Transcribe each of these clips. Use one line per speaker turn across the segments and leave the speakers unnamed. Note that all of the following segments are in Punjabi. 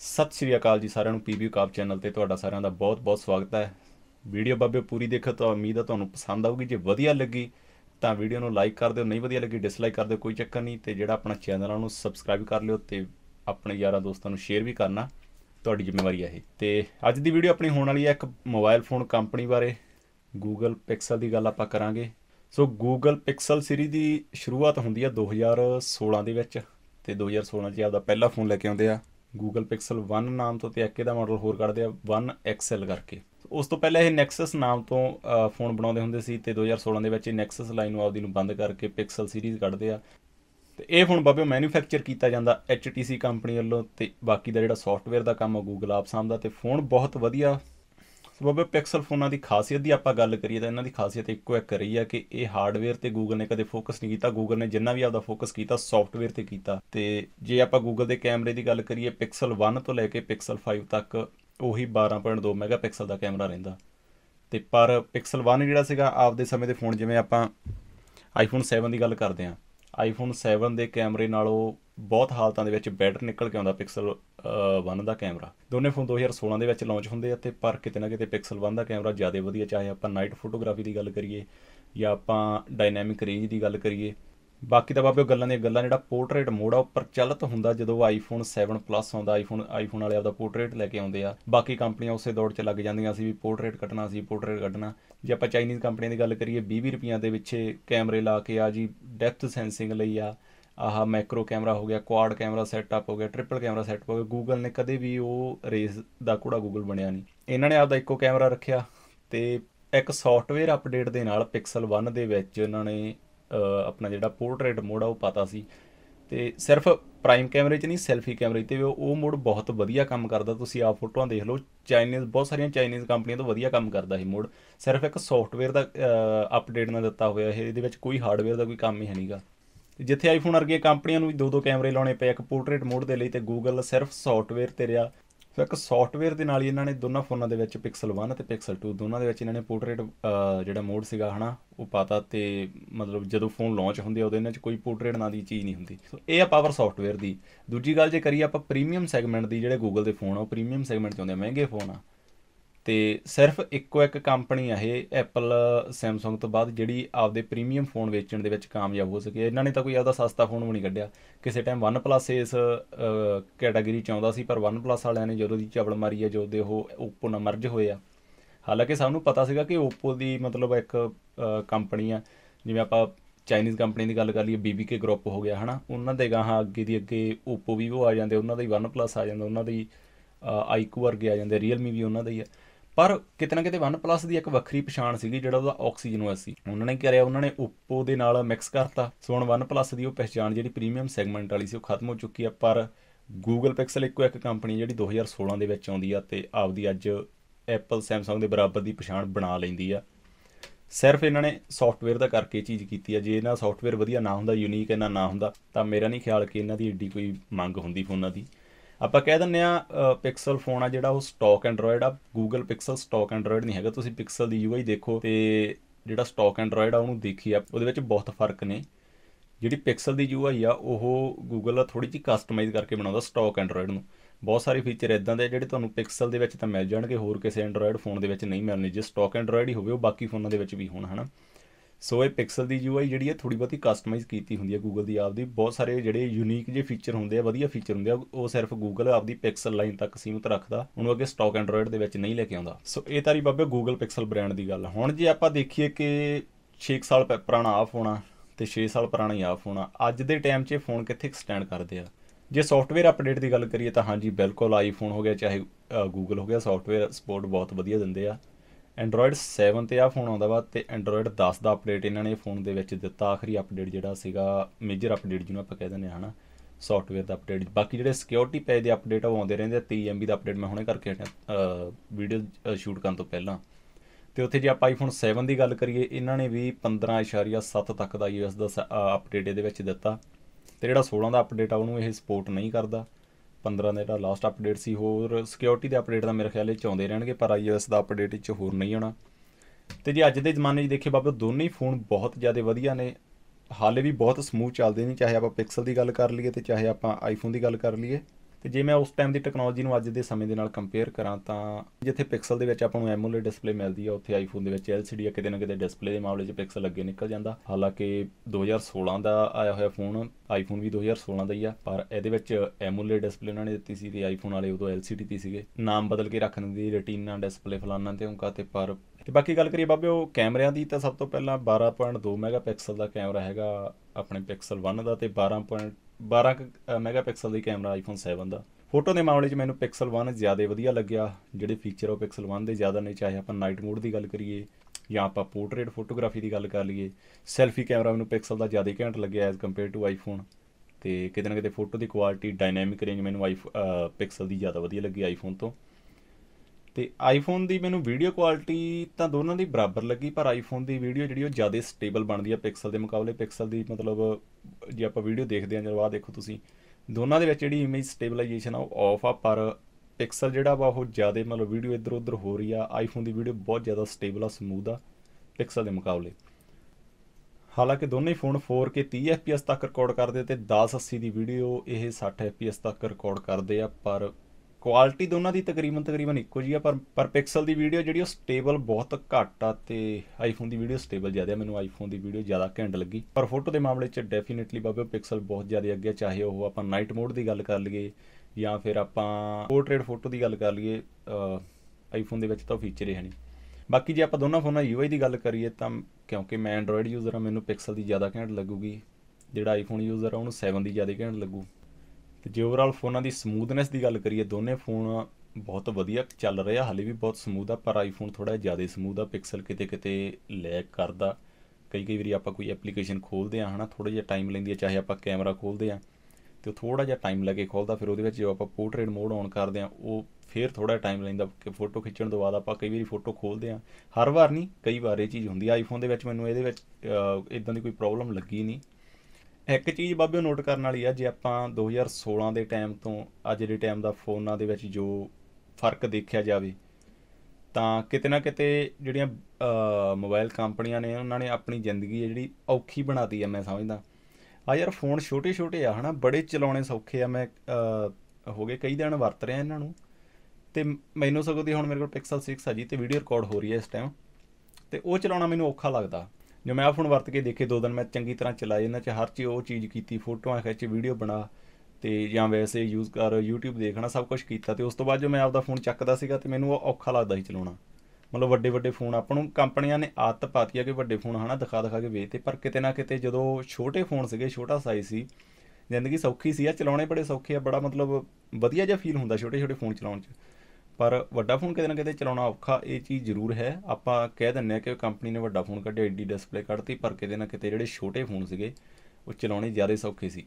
ਸਤਿ ਸ੍ਰੀ ਅਕਾਲ ਜੀ ਸਾਰਿਆਂ ਨੂੰ ਪੀਬੀਯੂ ਕਾਪ ਚੈਨਲ ਤੇ ਤੁਹਾਡਾ ਸਾਰਿਆਂ ਦਾ ਬਹੁਤ-ਬਹੁਤ ਸਵਾਗਤ ਹੈ ਵੀਡੀਓ ਬਾਬੇ ਪੂਰੀ ਦੇਖੋ ਤਾਂ ਉਮੀਦ ਹੈ ਤੁਹਾਨੂੰ ਪਸੰਦ ਆਊਗੀ ਜੇ ਵਧੀਆ ਲੱਗੀ ਤਾਂ ਵੀਡੀਓ ਨੂੰ ਲਾਈਕ ਕਰ ਦਿਓ ਨਹੀਂ ਵਧੀਆ ਲੱਗੀ ਡਿਸਲਾਈਕ ਕਰ ਦਿਓ ਕੋਈ ਚੱਕਰ ਨਹੀਂ ਤੇ ਜਿਹੜਾ ਆਪਣਾ ਚੈਨਲ ਆ ਨੂੰ ਸਬਸਕ੍ਰਾਈਬ ਕਰ ਲਿਓ ਤੇ ਆਪਣੇ ਯਾਰਾਂ ਦੋਸਤਾਂ ਨੂੰ ਸ਼ੇਅਰ ਵੀ ਕਰਨਾ ਤੁਹਾਡੀ ਜ਼ਿੰਮੇਵਾਰੀ ਹੈ ਇਹ ਤੇ ਅੱਜ ਦੀ ਵੀਡੀਓ ਆਪਣੀ ਹੋਣ ਵਾਲੀ ਹੈ ਇੱਕ ਮੋਬਾਈਲ ਫੋਨ ਕੰਪਨੀ ਬਾਰੇ Google Pixel ਦੀ ਗੱਲ ਆਪਾਂ ਕਰਾਂਗੇ ਸੋ Google Pixel ਸੀਰੀ ਦੀ ਸ਼ੁਰੂਆਤ ਹੁੰਦੀ ਹੈ 2016 ਦੇ ਵਿੱਚ ਤੇ 2016 'ਚ ਆਪਦਾ ਪਹਿਲਾ ਫੋਨ ਲੈ ਕੇ ਆਉਂਦੇ ਆ Google Pixel 1 ਨਾਮ ਤੋਂ ਤੇ ਇੱਕ ਇਹਦਾ ਮਾਡਲ ਹੋਰ ਕੱਢਦੇ ਆ 1 XL ਕਰਕੇ ਉਸ ਤੋਂ ਪਹਿਲਾਂ ਇਹ Nexus ਨਾਮ ਤੋਂ ਫੋਨ ਬਣਾਉਂਦੇ ਹੁੰਦੇ ਸੀ ਤੇ 2016 ਦੇ ਵਿੱਚ ਇਹ Nexus ਲਾਈਨ ਨੂੰ ਆਪਦੀ ਨੂੰ ਬੰਦ ਕਰਕੇ Pixel ਸੀਰੀਜ਼ ਕੱਢਦੇ ਆ ਤੇ ਇਹ ਫੋਨ ਬਾਬੇ ਮੈਨੂਫੈਕਚਰ ਕੀਤਾ ਜਾਂਦਾ HTC ਕੰਪਨੀ ਵੱਲੋਂ ਤੇ ਬਾਕੀ ਦਾ ਜਿਹੜਾ ਸੌਫਟਵੇਅਰ ਦਾ ਕੰਮ ਆ Google ਆਪ ਸਾਹਮਣਾ ਤੇ ਫੋਨ ਬਹੁਤ ਵਧੀਆ ਸਬਬ ਪਿਕਸਲ ਫੋਨਾਂ ਦੀ ਖਾਸੀਅਤ ਦੀ ਆਪਾਂ ਗੱਲ ਕਰੀਏ ਤਾਂ ਇਹਨਾਂ ਦੀ ਖਾਸੀਅਤ ਇੱਕੋ ਇੱਕ ਰਹੀ ਆ ਕਿ ਇਹ ਹਾਰਡਵੇਅਰ ਤੇ ਗੂਗਲ ਨੇ ਕਦੇ ਫੋਕਸ ਨਹੀਂ ਕੀਤਾ ਗੂਗਲ ਨੇ ਜਿੰਨਾ ਵੀ ਆਪਦਾ ਫੋਕਸ ਕੀਤਾ ਸੌਫਟਵੇਅਰ ਤੇ ਕੀਤਾ ਤੇ ਜੇ ਆਪਾਂ ਗੂਗਲ ਦੇ ਕੈਮਰੇ ਦੀ ਗੱਲ ਕਰੀਏ ਪਿਕਸਲ 1 ਤੋਂ ਲੈ ਕੇ ਪਿਕਸਲ 5 ਤੱਕ ਉਹੀ 12.2 ਮੈਗਾਪਿਕਸਲ ਦਾ ਕੈਮਰਾ ਰਹਿੰਦਾ ਤੇ ਪਰ ਪਿਕਸਲ 1 ਜਿਹੜਾ ਸੀਗਾ ਆਪਦੇ ਸਮੇਂ ਦੇ ਫੋਨ ਜਿਵੇਂ ਆਪਾਂ ਆਈਫੋਨ 7 ਦੀ ਗੱਲ ਕਰਦੇ ਆਂ ਆਈਫੋਨ 7 ਦੇ ਕੈਮਰੇ ਨਾਲੋਂ ਬਹੁਤ ਹਾਲਤਾਂ ਦੇ ਵਿੱਚ ਬੈਟਰ ਨਿਕਲ ਕੇ ਆਉਂਦਾ ਪਿਕਸਲ 1 ਦਾ ਕੈਮਰਾ ਦੋਨੇ ਫੋਨ 2016 ਦੇ ਵਿੱਚ ਲਾਂਚ ਹੁੰਦੇ ਆ ਤੇ ਪਰ ਕਿਤੇ ਨਾ ਕਿਤੇ ਪਿਕਸਲ 1 ਦਾ ਕੈਮਰਾ ਜ਼ਿਆਦਾ ਵਧੀਆ ਚਾਹੇ ਆਪਾਂ ਨਾਈਟ ਫੋਟੋਗ੍ਰਾਫੀ ਦੀ ਗੱਲ ਕਰੀਏ ਜਾਂ ਆਪਾਂ ਡਾਇਨਾਮਿਕ ਰੇਂਜ ਦੀ ਗੱਲ ਕਰੀਏ ਬਾਕੀ ਤਾਂ ਬਾਬੇ ਗੱਲਾਂ ਦੀਆਂ ਗੱਲਾਂ ਜਿਹੜਾ ਪੋਰਟਰੇਟ ਮੋਡ ਆ ਉਹ ਪ੍ਰਚਲਿਤ ਹੁੰਦਾ ਜਦੋਂ ਆਈਫੋਨ 7 ਪਲੱਸ ਆਉਂਦਾ ਆਈਫੋਨ ਆਈਫੋਨ ਵਾਲੇ ਆਪਦਾ ਪੋਰਟਰੇਟ ਲੈ ਕੇ ਆਉਂਦੇ ਆ ਬਾਕੀ ਕੰਪਨੀਆਂ ਉਸੇ ਦੌੜ 'ਚ ਲੱਗ ਜਾਂਦੀਆਂ ਸੀ ਵੀ ਪੋਰਟਰੇਟ ਕੱਟਣਾ ਸੀ ਪੋਰਟਰੇਟ ਕੱਢਣਾ ਜੇ ਆਪਾਂ ਚਾਈਨੀਜ਼ ਕੰਪਨੀਆਂ ਦੀ ਗੱਲ ਕਰੀਏ 20 20 ਰੁਪਈਆਂ ਦੇ ਵਿੱਚ ਕੈਮਰੇ ਲਾ ਕੇ ਆ ਜੀ ਡੈਪਥ ਸੈਂਸਿੰਗ ਲਈ ਆ ਆਹ ਮੈਕਰੋ ਕੈਮਰਾ ਹੋ ਗਿਆ ਕੁਆਡ ਕੈਮਰਾ ਸੈਟਅਪ ਹੋ ਗਿਆ ਟ੍ਰਿਪਲ ਕੈਮਰਾ ਸੈਟਅਪ ਹੋ ਗਿਆ ਗੂਗਲ ਨੇ ਕਦੇ ਵੀ ਉਹ ਰੇਸ ਦਾ ਕੋੜਾ ਗੂਗਲ ਬਣਿਆ ਨਹੀਂ ਇਹਨਾਂ ਨੇ ਆਪਦਾ ਇੱਕੋ ਕੈਮਰਾ ਰੱਖਿਆ ਤੇ ਇੱਕ ਸੌਫਟਵੇਅਰ ਅਪਡੇਟ ਦੇ ਨਾਲ ਪਿਕਸਲ 1 ਦੇ ਵਿੱਚ ਇਹਨਾਂ ਨੇ ਆਪਣਾ ਜਿਹੜਾ ਪੋਰਟਰੇਟ ਮੋਡ ਆ ਉਹ ਪਾਤਾ ਸੀ ਤੇ ਸਿਰਫ ਪ੍ਰਾਈਮ ਕੈਮਰੇ 'ਚ ਨਹੀਂ ਸੈਲਫੀ ਕੈਮਰੇ 'ਤੇ ਵੀ ਉਹ ਮੋਡ ਬਹੁਤ ਵਧੀਆ ਕੰਮ ਕਰਦਾ ਤੁਸੀਂ ਆਪ ਫੋਟੋਆਂ ਦੇਖ ਲਓ ਚਾਈਨੀਜ਼ ਬਹੁਤ ਸਾਰੀਆਂ ਚਾਈਨੀਜ਼ ਕੰਪਨੀਆਂ ਤੋਂ ਵਧੀਆ ਕੰਮ ਕਰਦਾ ਇਹ ਮੋਡ ਸਿਰਫ ਇੱਕ ਸੌਫਟਵੇਅਰ ਦਾ ਅਪਡੇਟ ਨਾਲ ਦਿੱਤਾ ਹੋਇਆ ਇਹ ਇਹਦੇ ਵਿੱਚ ਕੋਈ ਹਾਰਡਵੇਅਰ ਦਾ ਕੋਈ ਕੰਮ ਹੀ ਹੈ ਨਹੀਂਗਾ ਜਿੱਥੇ ਆਈਫੋਨ ਵਰਗੀਆਂ ਕੰਪਨੀਆਂ ਨੂੰ ਵੀ ਦੋ ਦੋ ਕੈਮਰੇ ਲਾਉਣੇ ਪਏ ਇੱਕ ਪੋਰਟਰੇਟ ਮੋਡ ਦੇ ਲਈ ਤੇ Google ਸਿਰਫ ਸੌਫਟਵੇਅਰ ਤੇ ਰਿਹਾ ਸੋ ਇੱਕ ਸੌਫਟਵੇਅਰ ਦੇ ਨਾਲ ਹੀ ਇਹਨਾਂ ਨੇ ਦੋਨਾਂ ਫੋਨਾਂ ਦੇ ਵਿੱਚ ਪਿਕਸਲ 1 ਤੇ ਪਿਕਸਲ 2 ਦੋਨਾਂ ਦੇ ਵਿੱਚ ਇਹਨਾਂ ਨੇ ਪੋਰਟਰੇਟ ਜਿਹੜਾ ਮੋਡ ਸੀਗਾ ਹਨਾ ਉਹ ਪਾਤਾ ਤੇ ਮਤਲਬ ਜਦੋਂ ਫੋਨ ਲਾਂਚ ਹੁੰਦੇ ਆ ਉਹਦੇ ਇਹਨਾਂ 'ਚ ਕੋਈ ਪੋਰਟਰੇਟ ਨਾਂ ਦੀ ਚੀਜ਼ ਨਹੀਂ ਹੁੰਦੀ ਸੋ ਇਹ ਆ ਪਾਵਰ ਸੌਫਟਵੇਅਰ ਦੀ ਦੂਜੀ ਗੱਲ ਜੇ ਕਰੀਏ ਆਪਾਂ ਪ੍ਰੀਮੀਅਮ ਸੈਗਮੈਂਟ ਦੀ ਜਿਹੜੇ Google ਦੇ ਫੋਨ ਆ ਉਹ ਪ੍ਰੀਮੀਅਮ ਸੈਗਮੈਂਟ 'ਚ ਆਉਂਦੇ ਆ ਮਹਿੰਗੇ ਫੋਨ ਆ ਤੇ ਸਿਰਫ ਇੱਕੋ ਇੱਕ ਕੰਪਨੀ ਆ ਇਹ ਐਪਲ ਸੈਮਸੰਗ ਤੋਂ ਬਾਅਦ ਜਿਹੜੀ ਆਪਦੇ ਪ੍ਰੀਮੀਅਮ ਫੋਨ ਵੇਚਣ ਦੇ ਵਿੱਚ ਕਾਮਯਾਬ ਹੋ ਸਕੀ ਇਹਨਾਂ ਨੇ ਤਾਂ ਕੋਈ ਆਪਦਾ ਸਸਤਾ ਫੋਨ ਵੀ ਨਹੀਂ ਕੱਢਿਆ ਕਿਸੇ ਟਾਈਮ OnePlus ਇਸ ਕੈਟਾਗਰੀ ਚ ਆਉਂਦਾ ਸੀ ਪਰ OnePlus ਵਾਲਿਆਂ ਨੇ ਜਦੋਂ ਦੀ ਚਾਵਲ ਮਾਰੀ ਹੈ ਜਦੋਂ ਦੇ ਉਹ Oppo ਨਾਲ ਮਰਜ ਹੋਏ ਆ ਹਾਲਾਂਕਿ ਸਾਨੂੰ ਪਤਾ ਸੀਗਾ ਕਿ Oppo ਦੀ ਮਤਲਬ ਇੱਕ ਕੰਪਨੀ ਆ ਜਿਵੇਂ ਆਪਾਂ ਚਾਈਨੀਜ਼ ਕੰਪਨੀ ਦੀ ਗੱਲ ਕਰ ਲਈਏ BBK ਗਰੁੱਪ ਹੋ ਗਿਆ ਹਨਾ ਉਹਨਾਂ ਦੇ ਗਾਹਾਂ ਅੱਗੇ ਦੀ ਅੱਗੇ Oppo Vivo ਆ ਜਾਂਦੇ ਉਹਨਾਂ ਦਾ ਹੀ OnePlus ਆ ਜਾਂਦਾ ਉਹਨਾਂ ਦੀ ਆਈਕੂ ਵਰਗੇ ਆ ਜਾਂਦੇ Realme ਵੀ ਉਹਨਾਂ ਦਾ ਹੀ ਆ ਪਰ ਕਿਤੇ ਨਾ ਕਿਤੇ OnePlus ਦੀ ਇੱਕ ਵੱਖਰੀ ਪਛਾਣ ਸੀਗੀ ਜਿਹੜਾ ਉਹਦਾ ਆਕਸੀਜਨ OS ਸੀ ਉਹਨਾਂ ਨੇ ਕਰਿਆ ਉਹਨਾਂ ਨੇ Oppo ਦੇ ਨਾਲ ਮਿਕਸ ਕਰਤਾ ਸੋ ਹੁਣ OnePlus ਦੀ ਉਹ ਪਛਾਣ ਜਿਹੜੀ ਪ੍ਰੀਮੀਅਮ ਸੈਗਮੈਂਟ ਵਾਲੀ ਸੀ ਉਹ ਖਤਮ ਹੋ ਚੁੱਕੀ ਆ ਪਰ Google Pixel ਇੱਕੋ ਇੱਕ ਕੰਪਨੀ ਜਿਹੜੀ 2016 ਦੇ ਵਿੱਚ ਆਉਂਦੀ ਆ ਤੇ ਆਪਦੀ ਅੱਜ Apple Samsung ਦੇ ਬਰਾਬਰ ਦੀ ਪਛਾਣ ਬਣਾ ਲੈਂਦੀ ਆ ਸਿਰਫ ਇਹਨਾਂ ਨੇ ਸੌਫਟਵੇਅਰ ਦਾ ਕਰਕੇ ਚੀਜ਼ ਕੀਤੀ ਆ ਜੇ ਇਹਨਾਂ ਸੌਫਟਵੇਅਰ ਵਧੀਆ ਨਾ ਹੁੰਦਾ ਯੂਨੀਕ ਇਹਨਾਂ ਨਾ ਹੁੰਦਾ ਤਾਂ ਮੇਰਾ ਨਹੀਂ ਖਿਆਲ ਕਿ ਇਹਨਾਂ ਦੀ ਐਡੀ ਕੋਈ ਮੰਗ ਹੁੰਦੀ ਫੋਨਾਂ ਦੀ ਆਪਾਂ ਕਹਿ ਦਿੰਨੇ ਆ ਪਿਕਸਲ ਫੋਨ ਆ ਜਿਹੜਾ ਉਹ ਸਟਾਕ ਐਂਡਰੋਇਡ ਆ Google Pixel ਸਟਾਕ ਐਂਡਰੋਇਡ ਨਹੀਂ ਹੈਗਾ ਤੁਸੀਂ ਪਿਕਸਲ ਦੀ UI ਦੇਖੋ ਤੇ ਜਿਹੜਾ ਸਟਾਕ ਐਂਡਰੋਇਡ ਆ ਉਹਨੂੰ ਦੇਖੀ ਆ ਉਹਦੇ ਵਿੱਚ ਬਹੁਤ ਫਰਕ ਨੇ ਜਿਹੜੀ ਪਿਕਸਲ ਦੀ UI ਆ ਉਹ Google ਆ ਥੋੜੀ ਜਿਹੀ ਕਸਟਮਾਈਜ਼ ਕਰਕੇ ਬਣਾਉਂਦਾ ਸਟਾਕ ਐਂਡਰੋਇਡ ਨੂੰ ਬਹੁਤ ਸਾਰੇ ਫੀਚਰ ਇਦਾਂ ਦੇ ਜਿਹੜੇ ਤੁਹਾਨੂੰ ਪਿਕਸਲ ਦੇ ਵਿੱਚ ਤਾਂ ਮਿਲ ਜਾਣਗੇ ਹੋਰ ਕਿਸੇ ਐਂਡਰੋਇਡ ਫੋਨ ਦੇ ਵਿੱਚ ਨਹੀਂ ਮਿਲਣੇ ਜੇ ਸਟਾਕ ਐਂਡਰੋਇਡ ਹੀ ਹੋਵੇ ਉਹ ਬਾਕੀ ਫੋਨਾਂ ਦੇ ਵਿੱਚ ਵੀ ਹੋਣ ਹਨਾ ਸੋ ਇਹ ਪਿਕਸਲ ਦੀ ਯੂਆਈ ਜਿਹੜੀ ਹੈ ਥੋੜੀ ਬਹੁਤੀ ਕਸਟਮਾਈਜ਼ ਕੀਤੀ ਹੁੰਦੀ ਹੈ Google ਦੀ ਆਪ ਦੀ ਬਹੁਤ ਸਾਰੇ ਜਿਹੜੇ ਯੂਨੀਕ ਜੇ ਫੀਚਰ ਹੁੰਦੇ ਆ ਵਧੀਆ ਫੀਚਰ ਹੁੰਦੇ ਆ ਉਹ ਸਿਰਫ Google ਦੀ ਪਿਕਸਲ ਲਾਈਨ ਤੱਕ ਸੀਮਿਤ ਰੱਖਦਾ ਉਹਨੂੰ ਅੱਗੇ ਸਟਾਕ ਐਂਡਰੋਇਡ ਦੇ ਵਿੱਚ ਨਹੀਂ ਲੈ ਕੇ ਆਉਂਦਾ ਸੋ ਇਹ ਤਾਰੀ ਬਾਬੇ Google ਪਿਕਸਲ ਬ੍ਰਾਂਡ ਦੀ ਗੱਲ ਹੁਣ ਜੇ ਆਪਾਂ ਦੇਖੀਏ ਕਿ 6 ਸਾਲ ਪੁਰਾਣਾ ਆਫ ਹੋਣਾ ਤੇ 6 ਸਾਲ ਪੁਰਾਣਾ ਹੀ ਆਫ ਹੋਣਾ ਅੱਜ ਦੇ ਟਾਈਮ 'ਚ ਫੋਨ ਕਿੱਥੇ ਐਕਸਟੈਂਡ ਕਰਦੇ ਆ ਜੇ ਸੌਫਟਵੇਅਰ ਅਪਡੇਟ ਦੀ ਗੱਲ ਕਰੀਏ ਤਾਂ ਹਾਂਜੀ ਬਿਲਕੁਲ ਆਈਫੋਨ ਹੋ ਗਿਆ ਚਾਹੇ ਗੂਗਲ ਹੋ ਗਿਆ ਸੌਫਟਵੇਅਰ ਸਪੋਰਟ ਬਹੁਤ ਵਧੀਆ ਦਿੰਦੇ ਆ ਐਂਡਰੋਇਡ 7 ਤੇ ਆ ਫੋਨ ਆਉਂਦਾ ਵਾ ਤੇ ਐਂਡਰੋਇਡ 10 ਦਾ ਅਪਡੇਟ ਇਹਨਾਂ ਨੇ ਫੋਨ ਦੇ ਵਿੱਚ ਦਿੱਤਾ ਆਖਰੀ ਅਪਡੇਟ ਜਿਹੜਾ ਸੀਗਾ ਮੇਜਰ ਅਪਡੇਟ ਜਿਹਨੂੰ ਆਪਾਂ ਕਹਿ ਦਿੰਦੇ ਹਾਂ ਹਨਾ ਸੌਫਟਵੇਅਰ ਦਾ ਅਪਡੇਟ ਬਾਕੀ ਜਿਹੜੇ ਸਿਕਿਉਰਿਟੀ ਪੈਜ ਦੇ ਅਪਡੇਟ ਉਹ ਆਉਂਦੇ ਰਹਿੰਦੇ 30 MB ਦਾ ਅਪਡੇਟ ਮੈਂ ਹੁਣੇ ਕਰਕੇ ਹਟਿਆ ਵੀਡੀਓ ਸ਼ੂਟ ਕਰਨ ਤੋਂ ਪਹਿਲਾਂ ਤੇ ਉੱਥੇ ਜੇ ਆਪਾਂ ਆਈਫੋਨ 7 ਦੀ ਗੱਲ ਕਰੀਏ ਇਹਨਾਂ ਨੇ ਵੀ 15.7 ਤੱਕ ਦਾ ਯੂਐਸ ਦਾ ਅਪਡੇਟ ਇਹਦੇ ਵਿੱਚ ਦਿੱਤਾ ਤੇ ਜਿਹੜਾ 16 ਦਾ ਅਪਡੇਟ ਆ ਉਹਨੂੰ ਇਹ ਸਪੋਰਟ ਨਹੀਂ ਕਰਦਾ 15 ਦਾ ਜਿਹੜਾ ਲਾਸਟ ਅਪਡੇਟ ਸੀ ਹੋਰ ਸਿਕਿਉਰਿਟੀ ਦੇ ਅਪਡੇਟ ਦਾ ਮੇਰੇ ਖਿਆਲ ਇਹ ਚਾਉਂਦੇ ਰਹਿਣਗੇ ਪਰ ਆਈਓਐਸ ਦਾ ਅਪਡੇਟ ਵਿੱਚ ਹੋਰ ਨਹੀਂ ਆਉਣਾ ਤੇ ਜੇ ਅੱਜ ਦੇ ਜ਼ਮਾਨੇ 'ਚ ਦੇਖੇ ਬਾਬਾ ਦੋਨੇ ਹੀ ਫੋਨ ਬਹੁਤ ਜ਼ਿਆਦਾ ਵਧੀਆ ਨੇ ਹਾਲੇ ਵੀ ਬਹੁਤ ਸਮੂਥ ਚੱਲਦੇ ਨੇ ਚਾਹੇ ਆਪਾਂ ਪਿਕਸਲ ਦੀ ਗੱਲ ਕਰ ਲਈਏ ਤੇ ਚਾਹੇ ਆਪਾਂ ਆਈਫੋਨ ਦੀ ਗੱਲ ਕਰ ਲਈਏ ਤੇ ਜੇ ਮੈਂ ਉਸ ਟਾਈਮ ਦੀ ਟੈਕਨੋਲੋਜੀ ਨੂੰ ਅੱਜ ਦੇ ਸਮੇਂ ਦੇ ਨਾਲ ਕੰਪੇਅਰ ਕਰਾਂ ਤਾਂ ਜਿੱਥੇ ਪਿਕਸਲ ਦੇ ਵਿੱਚ ਆਪਾਂ ਨੂੰ ਐਮੋਲੇਡ ਡਿਸਪਲੇ ਮਿਲਦੀ ਹੈ ਉੱਥੇ ਆਈਫੋਨ ਦੇ ਵਿੱਚ LCD ਆ ਕਿਤੇ ਨਾ ਕਿਤੇ ਡਿਸਪਲੇ ਦੇ ਮਾਮਲੇ 'ਚ ਪਿਕਸਲ ਅੱਗੇ ਨਿਕਲ ਜਾਂਦਾ ਹਾਲਾਂਕਿ 2016 ਦਾ ਆਇਆ ਹੋਇਆ ਫੋਨ ਆਈਫੋਨ ਵੀ 2016 ਦਾ ਹੀ ਆ ਪਰ ਇਹਦੇ ਵਿੱਚ ਐਮੋਲੇਡ ਡਿਸਪਲੇ ਉਹਨਾਂ ਨੇ ਦਿੱਤੀ ਸੀ ਤੇ ਆਈਫੋਨ ਵਾਲੇ ਉਦੋਂ LCD ਤੇ ਸੀਗੇ ਨਾਮ ਬਦਲ ਕੇ ਰੱਖ ਦਿੰਦੇ ਰਟੀਨਾ ਡਿਸਪਲੇ ਫਲਾਨਾ ਤੇ ਉਂਕਾ ਤੇ ਪਰ ਤੇ ਬਾਕੀ ਗੱਲ ਕਰੀਏ ਬਾਬੇ ਉਹ ਕੈਮਰਿਆਂ ਦੀ ਤਾਂ ਸਭ ਤੋਂ ਪਹਿਲਾਂ 12.2 ਮੈਗਾਪਿਕਸਲ ਦਾ ਕੈਮਰਾ ਹੈਗਾ ਆਪਣੇ ਪਿਕਸਲ 1 ਦਾ ਤੇ 12. 12 ਮੈਗਾਪਿਕਸਲ ਦੀ ਕੈਮਰਾ ਆਈਫੋਨ 7 ਦਾ ਫੋਟੋ ਦੇ ਮਾਮਲੇ 'ਚ ਮੈਨੂੰ ਪਿਕਸਲ 1 ਜ਼ਿਆਦਾ ਵਧੀਆ ਲੱਗਿਆ ਜਿਹੜੇ ਫੀਚਰ ਉਹ ਪਿਕਸਲ 1 ਦੇ ਜ਼ਿਆਦਾ ਨੇ ਚਾਹੇ ਆਪਾਂ ਨਾਈਟ ਮੋਡ ਦੀ ਗੱਲ ਕਰੀਏ ਜਾਂ ਆਪਾਂ ਪੋਰਟਰੇਟ ਫੋਟੋਗ੍ਰਾਫੀ ਦੀ ਗੱਲ ਕਰ ਲਈਏ ਸੈਲਫੀ ਕੈਮਰਾ ਮੈਨੂੰ ਪਿਕਸਲ ਦਾ ਜ਼ਿਆਦਾ ਘੈਂਟ ਲੱਗਿਆ ਐਸ ਕੰਪੇਅਰ ਟੂ ਆਈਫੋਨ ਤੇ ਕਿਤੇ ਨਾ ਕਿਤੇ ਫੋਟੋ ਦੀ ਕੁਆਲਿਟੀ ਡਾਇਨਾਮਿਕ ਰੇਂਜ ਮੈਨੂੰ ਆਈਫੋਨ ਪਿਕਸਲ ਦੀ ਜ਼ਿਆਦਾ ਵਧੀਆ ਲੱਗੀ ਆਈਫੋਨ ਤੋਂ ਤੇ ਆਈਫੋਨ ਦੀ ਮੈਨੂੰ ਵੀਡੀਓ ਕੁਆਲਿਟੀ ਤਾਂ ਦੋਨਾਂ ਦੀ ਬਰਾਬਰ ਲੱਗੀ ਪਰ ਆਈਫੋਨ ਦੀ ਵੀਡੀਓ ਜਿਹੜੀ ਉਹ ਜ਼ਿਆਦਾ ਸਟੇਬਲ ਬਣਦੀ ਆ ਪਿਕਸਲ ਦੇ ਮੁਕਾਬਲੇ ਪਿਕਸਲ ਦੀ ਮਤਲਬ ਜੇ ਆਪਾਂ ਵੀਡੀਓ ਦੇਖਦੇ ਆਂ ਜਦੋਂ ਦੇਖੋ ਤੁਸੀਂ ਦੋਨਾਂ ਦੇ ਵਿੱਚ ਜਿਹੜੀ ਇਮੇਜ ਸਟੇਬਲਾਈਜੇਸ਼ਨ ਆ ਉਹ ਆਫ ਆ ਪਰ ਪਿਕਸਲ ਜਿਹੜਾ ਵਾ ਉਹ ਜ਼ਿਆਦਾ ਮਤਲਬ ਵੀਡੀਓ ਇਧਰ ਉਧਰ ਹੋ ਰਹੀ ਆ ਆਈਫੋਨ ਦੀ ਵੀਡੀਓ ਬਹੁਤ ਜ਼ਿਆਦਾ ਸਟੇਬਲ ਆ ਸਮੂਦ ਆ ਪਿਕਸਲ ਦੇ ਮੁਕਾਬਲੇ ਹਾਲਾਂਕਿ ਦੋਨੇ ਫੋਨ 4K 30 FPS ਤੱਕ ਰਿਕਾਰਡ ਕਰਦੇ ਤੇ 1080 ਦੀ ਵੀਡੀਓ ਇਹ 60 FPS ਤੱਕ ਰਿਕਾਰਡ ਕਰਦੇ ਆ ਪਰ ਕੁਆਲਿਟੀ ਦੋਨਾਂ ਦੀ ਤਕਰੀਬਨ ਤਕਰੀਬਨ ਇੱਕੋ ਜੀ ਆ ਪਰ ਪਰ ਪਿਕਸਲ ਦੀ ਵੀਡੀਓ ਜਿਹੜੀ ਉਹ ਸਟੇਬਲ ਬਹੁਤ ਘੱਟ ਆ ਤੇ ਆਈਫੋਨ ਦੀ ਵੀਡੀਓ ਸਟੇਬਲ ਜ਼ਿਆਦਾ ਮੈਨੂੰ ਆਈਫੋਨ ਦੀ ਵੀਡੀਓ ਜ਼ਿਆਦਾ ਘੈਂਟ ਲੱਗੀ ਪਰ ਫੋਟੋ ਦੇ ਮਾਮਲੇ 'ਚ ਡੈਫੀਨਿਟਲੀ ਬਾਬੇ ਪਿਕਸਲ ਬਹੁਤ ਜ਼ਿਆਦਾ ਅੱਗੇ ਚਾਹੇ ਉਹ ਆਪਾਂ ਨਾਈਟ ਮੋਡ ਦੀ ਗੱਲ ਕਰ ਲਈਏ ਜਾਂ ਫਿਰ ਆਪਾਂ ਪੋਰਟਰੇਟ ਫੋਟੋ ਦੀ ਗੱਲ ਕਰ ਲਈਏ ਆਈਫੋਨ ਦੇ ਵਿੱਚ ਤਾਂ ਫੀਚਰ ਹੈ ਨਹੀਂ ਬਾਕੀ ਜੇ ਆਪਾਂ ਦੋਨਾਂ ਫੋਨਾਂ ਯੂਆਈ ਦੀ ਗੱਲ ਕਰੀਏ ਤਾਂ ਕਿਉਂਕਿ ਮੈਂ ਐਂਡਰੋਇਡ ਯੂਜ਼ਰ ਆ ਮੈਨੂੰ ਪਿਕਸਲ ਦੀ ਜ਼ਿਆਦਾ ਘੈਂਟ ਲੱਗੂਗੀ ਜਿਹੜਾ ਆਈਫੋਨ ਯੂਜ਼ਰ ਆ ਉਹਨੂੰ 7 ਦੀ ਜ਼ਿਆਦਾ ਘੈਂਟ ਲੱਗੂ ਤੇ ਜੇ ਓਵਰਆਲ ਫੋਨਾਂ ਦੀ ਸਮੂਥਨੈਸ ਦੀ ਗੱਲ ਕਰੀਏ ਦੋਨੇ ਫੋਨ ਬਹੁਤ ਵਧੀਆ ਚੱਲ ਰਿਹਾ ਹਾਲੇ ਵੀ ਬਹੁਤ ਸਮੂਥ ਆ ਪਰ ਆਈਫੋਨ ਥੋੜਾ ਜਿਆਦਾ ਸਮੂਥ ਆ ਪਿਕਸਲ ਕਿਤੇ ਕਿਤੇ ਲੈਗ ਕਰਦਾ ਕਈ ਕਈ ਵਾਰੀ ਆਪਾਂ ਕੋਈ ਐਪਲੀਕੇਸ਼ਨ ਖੋਲਦੇ ਆ ਹਨਾ ਥੋੜਾ ਜਿਹਾ ਟਾਈਮ ਲੈਂਦੀ ਆ ਚਾਹੇ ਆਪਾਂ ਕੈਮਰਾ ਖੋਲਦੇ ਆ ਤੇ ਉਹ ਥੋੜਾ ਜਿਹਾ ਟਾਈਮ ਲੱਗੇ ਖੋਲਦਾ ਫਿਰ ਉਹਦੇ ਵਿੱਚ ਜੇ ਆਪਾਂ ਪੋਰਟਰੇਟ ਮੋਡ ਔਨ ਕਰਦੇ ਆ ਉਹ ਫਿਰ ਥੋੜਾ ਟਾਈਮ ਲੈਂਦਾ ਕਿ ਫੋਟੋ ਖਿੱਚਣ ਤੋਂ ਬਾਅਦ ਆਪਾਂ ਕਈ ਵਾਰੀ ਫੋਟੋ ਖੋਲਦੇ ਆ ਹਰ ਵਾਰ ਨਹੀਂ ਕਈ ਵਾਰ ਇਹ ਚੀਜ਼ ਹੁੰਦੀ ਆ ਆਈਫੋਨ ਦੇ ਵਿੱਚ ਮੈਨੂੰ ਇਹਦੇ ਵਿੱਚ ਇਦਾਂ ਦੀ ਕੋਈ ਪ੍ਰੋਬਲਮ ਲੱਗੀ ਨਹੀਂ ਇੱਕ ਚੀਜ਼ ਬਾਬਿਓ ਨੋਟ ਕਰਨ ਵਾਲੀ ਆ ਜੇ ਆਪਾਂ 2016 ਦੇ ਟਾਈਮ ਤੋਂ ਅੱਜ ਦੇ ਟਾਈਮ ਦਾ ਫੋਨਾਂ ਦੇ ਵਿੱਚ ਜੋ ਫਰਕ ਦੇਖਿਆ ਜਾਵੇ ਤਾਂ ਕਿਤੇ ਨਾ ਕਿਤੇ ਜਿਹੜੀਆਂ ਮੋਬਾਈਲ ਕੰਪਨੀਆਂ ਨੇ ਉਹਨਾਂ ਨੇ ਆਪਣੀ ਜ਼ਿੰਦਗੀ ਜਿਹੜੀ ਔਖੀ ਬਣਾਤੀ ਆ ਮੈਂ ਸਮਝਦਾ ਆ ਯਾਰ ਫੋਨ ਛੋਟੇ-ਛੋਟੇ ਆ ਹਨਾ ਬੜੇ ਚਲਾਉਣੇ ਸੌਖੇ ਆ ਮੈਂ ਹੋ ਗਏ ਕਈ ਦਿਨ ਵਰਤ ਰਿਹਾ ਇਹਨਾਂ ਨੂੰ ਤੇ ਮੈਨੂੰ ਸਗੋਂ ਦੀ ਹੁਣ ਮੇਰੇ ਕੋਲ ਪਿਕਸਲ 6 ਆ ਜੀ ਤੇ ਵੀਡੀਓ ਰਿਕਾਰਡ ਹੋ ਰਹੀ ਹੈ ਇਸ ਟਾਈਮ ਤੇ ਉਹ ਚਲਾਉਣਾ ਮੈਨੂੰ ਔਖਾ ਲੱਗਦਾ ਜੋ ਮੈਂ ਆ ਫੋਨ ਵਰਤ ਕੇ ਦੇਖੇ ਦੋ ਦਿਨ ਮੈਂ ਚੰਗੀ ਤਰ੍ਹਾਂ ਚਲਾਇਆ ਇਹਨਾਂ 'ਚ ਹਰ ਚੀਜ਼ ਉਹ ਚੀਜ਼ ਕੀਤੀ ਫੋਟੋਆਂ ਖਿੱਚ ਵੀਡੀਓ ਬਣਾ ਤੇ ਜਾਂ ਵੈਸੇ ਯੂਜ਼ ਕਰ YouTube ਦੇਖਣਾ ਸਭ ਕੁਝ ਕੀਤਾ ਤੇ ਉਸ ਤੋਂ ਬਾਅਦ ਜੋ ਮੈਂ ਆਪਦਾ ਫੋਨ ਚੱਕਦਾ ਸੀਗਾ ਤੇ ਮੈਨੂੰ ਉਹ ਔਖਾ ਲੱਗਦਾ ਸੀ ਚਲਾਉਣਾ ਮਤਲਬ ਵੱਡੇ ਵੱਡੇ ਫੋਨ ਆਪਾਂ ਨੂੰ ਕੰਪਨੀਆਂ ਨੇ ਆਦਤ ਪਾਤੀ ਆ ਕਿ ਵੱਡੇ ਫੋਨ ਹਨਾ ਦਿਖਾ ਦਿਖਾ ਕੇ ਵੇਚਦੇ ਪਰ ਕਿਤੇ ਨਾ ਕਿਤੇ ਜਦੋਂ ਛੋਟੇ ਫੋਨ ਸੀਗੇ ਛੋਟਾ ਸਾਈਜ਼ ਸੀ ਜ਼ਿੰਦਗੀ ਸੌਖੀ ਸੀ ਆ ਚਲਾਉਣੇ ਬੜੇ ਸੌਖੇ ਆ ਬੜਾ ਮਤਲਬ ਵਧੀਆ ਜਿਹਾ ਫੀਲ ਹੁੰਦਾ ਛੋਟੇ ਛੋਟੇ ਫੋਨ ਚਲਾਉਣ 'ਚ ਪਰ ਵੱਡਾ ਫੋਨ ਕਿਤੇ ਨਾ ਕਿਤੇ ਚਲਾਉਣਾ ਔਖਾ ਇਹ ਚੀਜ਼ ਜ਼ਰੂਰ ਹੈ ਆਪਾਂ ਕਹਿ ਦਿੰਨੇ ਆ ਕਿ ਕੰਪਨੀ ਨੇ ਵੱਡਾ ਫੋਨ ਕੱਢਿਆ ਐਡੀ ਡਿਸਪਲੇ ਕੱਢਤੀ ਪਰ ਕਿਤੇ ਨਾ ਕਿਤੇ ਜਿਹੜੇ ਛੋਟੇ ਫੋਨ ਸੀਗੇ ਉਹ ਚਲਾਉਣੇ ਜ਼ਿਆਦਾ ਸੌਖੇ ਸੀ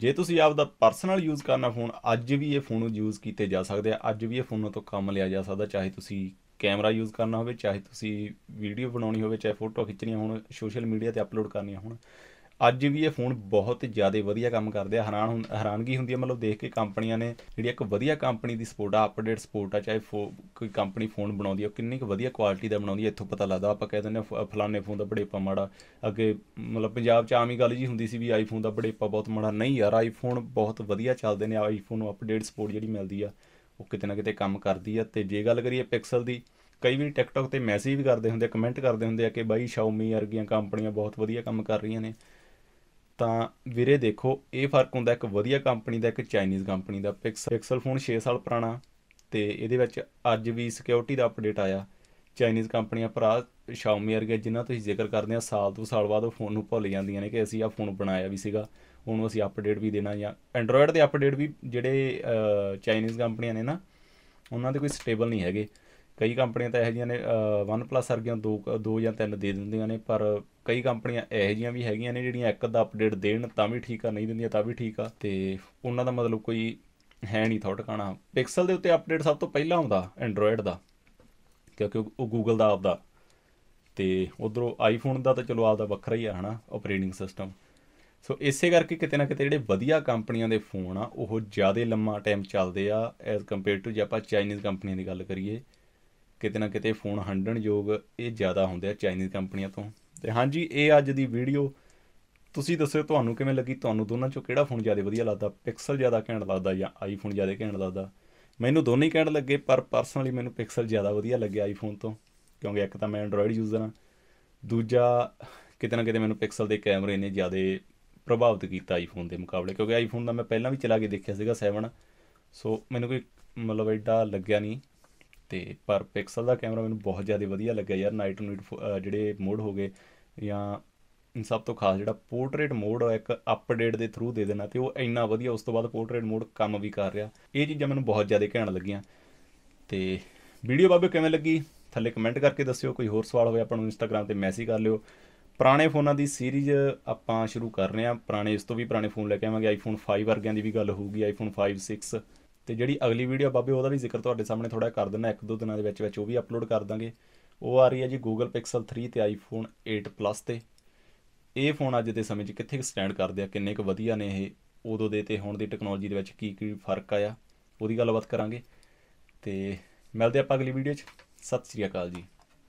ਜੇ ਤੁਸੀਂ ਆਪ ਦਾ ਪਰਸਨਲ ਯੂਜ਼ ਕਰਨਾ ਫੋਨ ਅੱਜ ਵੀ ਇਹ ਫੋਨ ਨੂੰ ਯੂਜ਼ ਕੀਤੇ ਜਾ ਸਕਦੇ ਆ ਅੱਜ ਵੀ ਇਹ ਫੋਨਾਂ ਤੋਂ ਕੰਮ ਲਿਆ ਜਾ ਸਕਦਾ ਚਾਹੇ ਤੁਸੀਂ ਕੈਮਰਾ ਯੂਜ਼ ਕਰਨਾ ਹੋਵੇ ਚਾਹੇ ਤੁਸੀਂ ਵੀਡੀਓ ਬਣਾਉਣੀ ਹੋਵੇ ਚਾਹੇ ਫੋਟੋ ਖਿੱਚਣੀਆਂ ਹੋਣ ਸੋਸ਼ਲ ਮੀਡੀਆ ਤੇ ਅਪਲੋਡ ਕਰਨੀਆਂ ਹੋਣ ਅੱਜ ਵੀ ਇਹ ਫੋਨ ਬਹੁਤ ਜ਼ਿਆਦਾ ਵਧੀਆ ਕੰਮ ਕਰਦੇ ਆ ਹੈਰਾਨ ਹੈਰਾਨਗੀ ਹੁੰਦੀ ਹੈ ਮਤਲਬ ਦੇਖ ਕੇ ਕੰਪਨੀਆਂ ਨੇ ਜਿਹੜੀ ਇੱਕ ਵਧੀਆ ਕੰਪਨੀ ਦੀ ਸਪੋਰਟ ਆ ਅਪਡੇਟ ਸਪੋਰਟ ਆ ਚਾਹੇ ਕੋਈ ਕੰਪਨੀ ਫੋਨ ਬਣਾਉਂਦੀ ਹੈ ਕਿੰਨੀ ਕੁ ਵਧੀਆ ਕੁਆਲਿਟੀ ਦਾ ਬਣਾਉਂਦੀ ਹੈ ਇੱਥੋਂ ਪਤਾ ਲੱਗਦਾ ਆਪਾਂ ਕਹਿ ਦਿੰਦੇ ਆ ਫਲਾਣੇ ਫੋਨ ਦਾ ਬੜੇਪਾ ਮਾੜਾ ਅੱਗੇ ਮਤਲਬ ਪੰਜਾਬ 'ਚ ਆਮ ਹੀ ਗੱਲ ਜੀ ਹੁੰਦੀ ਸੀ ਵੀ ਆਈਫੋਨ ਦਾ ਬੜੇਪਾ ਬਹੁਤ ਮਾੜਾ ਨਹੀਂ ਯਾਰ ਆਈਫੋਨ ਬਹੁਤ ਵਧੀਆ ਚੱਲਦੇ ਨੇ ਆਈਫੋਨ ਨੂੰ ਅਪਡੇਟ ਸਪੋਰਟ ਜਿਹੜੀ ਮਿਲਦੀ ਆ ਉਹ ਕਿਤੇ ਨਾ ਕਿਤੇ ਕੰਮ ਕਰਦੀ ਆ ਤੇ ਜੇ ਗੱਲ ਕਰੀਏ ਪਿਕਸਲ ਦੀ ਕਈ ਵਾਰੀ ਟਿਕਟੌਕ ਤੇ ਮੈਸੇਜ ਵੀ ਕਰਦੇ ਹੁੰਦੇ ਕਮੈਂਟ ਕਰਦੇ ਹੁੰਦੇ ਆ ਕਿ ਬਾਈ ਸ਼ਾਓਮੀ ਵਰਗੀਆਂ ਕੰਪਨੀਆਂ ਬਹੁਤ ਵਧੀਆ ਕੰਮ ਕਰ ਰਹੀਆਂ ਨੇ ਤਾਂ ਵੀਰੇ ਦੇਖੋ ਇਹ ਫਰਕ ਹੁੰਦਾ ਇੱਕ ਵਧੀਆ ਕੰਪਨੀ ਦਾ ਇੱਕ ਚਾਈਨੀਜ਼ ਕੰਪਨੀ ਦਾ ਪਿਕਸਲ ਫੋਨ 6 ਸਾਲ ਪੁਰਾਣਾ ਤੇ ਇਹਦੇ ਵਿੱਚ ਅੱਜ ਵੀ ਸਿਕਿਉਰਿਟੀ ਦਾ ਅਪਡੇਟ ਆਇਆ ਚਾਈਨੀਜ਼ ਕੰਪਨੀਆਂ ਭਰਾ ਸ਼ਾਓਮੀ ਵਰਗੇ ਜਿਨ੍ਹਾਂ ਤੁਸੀਂ ਜ਼ਿਕਰ ਕਰਦੇ ਆ ਸਾਲ ਤੋਂ ਸਾਲ ਬਾਅਦ ਉਹ ਫੋਨ ਨੂੰ ਭੁੱਲ ਜਾਂਦੀਆਂ ਨੇ ਕਿ ਅਸੀਂ ਆ ਫੋਨ ਬਣਾਇਆ ਵੀ ਸੀਗਾ ਉਹਨੂੰ ਅਸੀਂ ਅਪਡੇਟ ਵੀ ਦੇਣਾ ਜਾਂ ਐਂਡਰੋਇਡ ਦੇ ਅਪਡੇਟ ਵੀ ਜਿਹੜੇ ਚਾਈਨੀਜ਼ ਕੰਪਨੀਆਂ ਨੇ ਨਾ ਉਹਨਾਂ ਦੇ ਕੋਈ ਸਟੇਬਲ ਨਹੀਂ ਹੈਗੇ ਕਈ ਕੰਪਨੀਆਂ ਤਾਂ ਇਹੋ ਜੀਆਂ ਨੇ OnePlus ਵਰਗੀਆਂ ਦੋ ਦੋ ਜਾਂ ਤਿੰਨ ਦੇ ਦਿੰਦੀਆਂ ਨੇ ਪਰ ਕਈ ਕੰਪਨੀਆਂ ਇਹੋ ਜੀਆਂ ਵੀ ਹੈਗੀਆਂ ਨੇ ਜਿਹੜੀਆਂ ਇੱਕ ਦਾ ਅਪਡੇਟ ਦੇਣ ਤਾਂ ਵੀ ਠੀਕ ਆ ਨਹੀਂ ਦਿੰਦੀਆਂ ਤਾਂ ਵੀ ਠੀਕ ਆ ਤੇ ਉਹਨਾਂ ਦਾ ਮਤਲਬ ਕੋਈ ਹੈ ਨਹੀਂ ਥੋੜਾ ਟਿਕਾਣਾ ਪਿਕਸਲ ਦੇ ਉੱਤੇ ਅਪਡੇਟ ਸਭ ਤੋਂ ਪਹਿਲਾਂ ਆਉਂਦਾ ਐਂਡਰੋਇਡ ਦਾ ਕਿਉਂਕਿ ਉਹ ਗੂਗਲ ਦਾ ਆਪਦਾ ਤੇ ਉਧਰੋਂ ਆਈਫੋਨ ਦਾ ਤਾਂ ਚਲੋ ਆਪਦਾ ਵੱਖਰਾ ਹੀ ਆ ਹਨਾ ਆਪਰੇਟਿੰਗ ਸਿਸਟਮ ਸੋ ਇਸੇ ਕਰਕੇ ਕਿਤੇ ਨਾ ਕਿਤੇ ਜਿਹੜੇ ਵਧੀਆ ਕੰਪਨੀਆਂ ਦੇ ਫੋਨ ਆ ਉਹ ਜ਼ਿਆਦਾ ਲੰਮਾ ਟਾਈਮ ਚੱਲਦੇ ਆ ਐਸ ਕੰਪੇਅਰ ਟੂ ਜੇ ਆਪਾਂ ਚਾਈਨੀਜ਼ ਕੰਪਨੀਆਂ ਦੀ ਗੱਲ ਕਰੀਏ ਕਿਤੇ ਨਾ ਕਿਤੇ ਫੋਨ ਹੰਡਣ ਯੋਗ ਇਹ ਜ਼ਿਆਦਾ ਹੁੰਦੇ ਆ ਚਾਈਨੀਜ਼ ਕੰਪਨੀਆਂ ਤੋਂ ਤੇ ਹਾਂਜੀ ਇਹ ਅੱਜ ਦੀ ਵੀਡੀਓ ਤੁਸੀਂ ਦੱਸੋ ਤੁਹਾਨੂੰ ਕਿਵੇਂ ਲੱਗੀ ਤੁਹਾਨੂੰ ਦੋਨਾਂ ਚੋਂ ਕਿਹੜਾ ਫੋਨ ਜ਼ਿਆਦਾ ਵਧੀਆ ਲੱਗਦਾ ਪਿਕਸਲ ਜ਼ਿਆਦਾ ਘੈਂਟ ਲੱਗਦਾ ਜਾਂ ਆਈਫੋਨ ਜ਼ਿਆਦਾ ਘੈਂਟ ਲੱਗਦਾ ਮੈਨੂੰ ਦੋਨੇ ਹੀ ਘੈਂਟ ਲੱਗੇ ਪਰ ਪਰਸਨਲੀ ਮੈਨੂੰ ਪਿਕਸਲ ਜ਼ਿਆਦਾ ਵਧੀਆ ਲੱਗਿਆ ਆਈਫੋਨ ਤੋਂ ਕਿਉਂਕਿ ਇੱਕ ਤਾਂ ਮੈਂ ਐਂਡਰੋਇਡ ਯੂਜ਼ਰ ਹਾਂ ਦੂਜਾ ਕਿਤੇ ਨਾ ਕਿਤੇ ਮੈਨੂੰ ਪਿਕਸਲ ਦੇ ਕੈਮਰੇ ਨੇ ਜ਼ਿਆਦਾ ਪ੍ਰਭਾਵਿਤ ਕੀਤਾ ਆਈਫੋਨ ਦੇ ਮੁਕਾਬਲੇ ਕਿਉਂਕਿ ਆਈਫੋਨ ਦਾ ਮੈਂ ਪਹਿਲਾਂ ਵੀ ਚਲਾ ਕੇ ਦੇਖਿਆ ਸੀਗਾ 7 ਸੋ ਮੈਨੂੰ ਕੋਈ ਮਤਲਬ ਐਡਾ ਲੱਗਿਆ ਨਹੀਂ ਤੇ ਪਰ ਪਿਕਸਲ ਦਾ ਕੈਮਰਾ ਮੈਨੂੰ ਬਹੁਤ ਜ਼ਿਆਦਾ ਵਧੀਆ ਲੱਗਿਆ ਯਾਰ ਨਾਈਟ ਨੂਈਟ ਜਿਹੜੇ ਮੋਡ ਹੋ ਗਏ ਜਾਂ ਸਭ ਤੋਂ ਖਾਸ ਜਿਹੜਾ ਪੋਰਟਰੇਟ ਮੋਡ ਹੈ ਇੱਕ ਅਪਡੇਟ ਦੇ ਥਰੂ ਦੇ ਦੇਣਾ ਤੇ ਉਹ ਇੰਨਾ ਵਧੀਆ ਉਸ ਤੋਂ ਬਾਅਦ ਪੋਰਟਰੇਟ ਮੋਡ ਕੰਮ ਵੀ ਕਰ ਰਿਹਾ ਇਹ ਚੀਜ਼ਾਂ ਮੈਨੂੰ ਬਹੁਤ ਜ਼ਿਆਦਾ ਘੈਣ ਲੱਗੀਆਂ ਤੇ ਵੀਡੀਓ ਬਾਬੇ ਕਿਵੇਂ ਲੱਗੀ ਥੱਲੇ ਕਮੈਂਟ ਕਰਕੇ ਦੱਸਿਓ ਕੋਈ ਹੋਰ ਸਵਾਲ ਹੋਵੇ ਆਪਾਂ ਨੂੰ ਇੰਸਟਾਗ੍ਰam ਤੇ ਮੈਸੇਜ ਕਰ ਲਿਓ ਪੁਰਾਣੇ ਫੋਨਾਂ ਦੀ ਸੀਰੀਜ਼ ਆਪਾਂ ਸ਼ੁਰੂ ਕਰ ਰਹੇ ਹਾਂ ਪੁਰਾਣੇ ਇਸ ਤੋਂ ਵੀ ਪੁਰਾਣੇ ਫੋਨ ਲੈ ਕੇ ਆਵਾਂਗੇ ਆਈਫੋਨ 5 ਵਰਗਿਆਂ ਦੀ ਵੀ ਗੱਲ ਹੋਊਗੀ ਆਈਫੋਨ 5 6 ਤੇ ਜਿਹੜੀ ਅਗਲੀ ਵੀਡੀਓ ਬਾਬੇ ਉਹਦਾ ਵੀ ਜ਼ਿਕਰ ਤੁਹਾਡੇ ਸਾਹਮਣੇ ਥੋੜਾ ਕਰ ਦਿੰਦਾ ਇੱਕ ਦੋ ਦਿਨਾਂ ਦੇ ਵਿੱਚ ਵਿੱਚ ਉਹ ਵੀ ਅਪਲੋਡ ਕਰ ਦਾਂਗੇ ਉਹ ਆ ਰਹੀ ਹੈ ਜੀ Google Pixel 3 ਤੇ iPhone 8 Plus ਤੇ ਇਹ ਫੋਨ ਅੱਜ ਦੇ ਸਮੇਂ 'ਚ ਕਿੱਥੇ ਸਟੈਂਡ ਕਰਦੇ ਆ ਕਿੰਨੇ ਕੁ ਵਧੀਆ ਨੇ ਇਹ ਉਦੋਂ ਦੇ ਤੇ ਹੁਣ ਦੀ ਟੈਕਨੋਲੋਜੀ ਦੇ ਵਿੱਚ ਕੀ ਕੀ ਫਰਕ ਆਇਆ ਉਹਦੀ ਗੱਲਬਾਤ ਕਰਾਂਗੇ ਤੇ ਮਿਲਦੇ ਆਪਾਂ ਅਗਲੀ ਵੀਡੀਓ 'ਚ ਸਤਿ ਸ੍ਰੀ ਅਕਾਲ ਜੀ